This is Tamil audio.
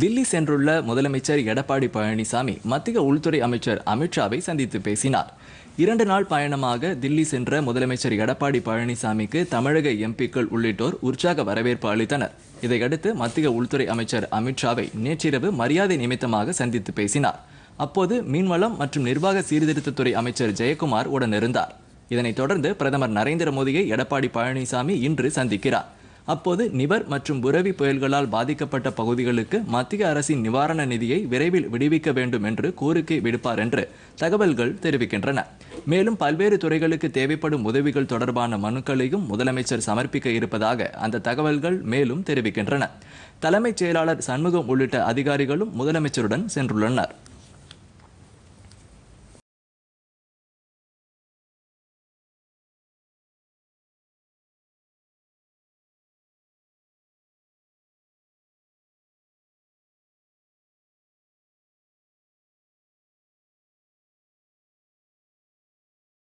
தில்லி சென்றுள்ள முதலமைச்சர் எடப்பாடி பழனிசாமி மத்திய உள்துறை அமைச்சர் அமித்ஷாவை சந்தித்து பேசினார் இரண்டு நாள் பயணமாக தில்லி சென்ற முதலமைச்சர் எடப்பாடி பழனிசாமிக்கு தமிழக எம்பிக்கள் உள்ளிட்டோர் உற்சாக வரவேற்பு அளித்தனர் இதையடுத்து மத்திய உள்துறை அமைச்சர் அமித்ஷாவை நேற்றிரவு மரியாதை நிமித்தமாக சந்தித்து பேசினார் அப்போது மீன்வளம் மற்றும் நிர்வாக சீர்திருத்தத்துறை அமைச்சர் ஜெயக்குமார் உடனிருந்தார் இதனைத் தொடர்ந்து பிரதமர் நரேந்திர மோடியை எடப்பாடி பழனிசாமி இன்று சந்திக்கிறார் அப்போது நிவர் மற்றும் புரவி புயல்களால் பாதிக்கப்பட்ட பகுதிகளுக்கு மத்திய அரசின் நிவாரண நிதியை விரைவில் விடுவிக்க வேண்டும் என்று கோரிக்கை விடுப்பார் என்று தகவல்கள் தெரிவிக்கின்றன மேலும் பல்வேறு துறைகளுக்கு தேவைப்படும் உதவிகள் தொடர்பான மனுக்களையும் முதலமைச்சர் சமர்ப்பிக்க இருப்பதாக அந்த தகவல்கள் மேலும் தெரிவிக்கின்றன தலைமைச் செயலாளர் சண்முகம் உள்ளிட்ட அதிகாரிகளும் முதலமைச்சருடன் சென்றுள்ளனர்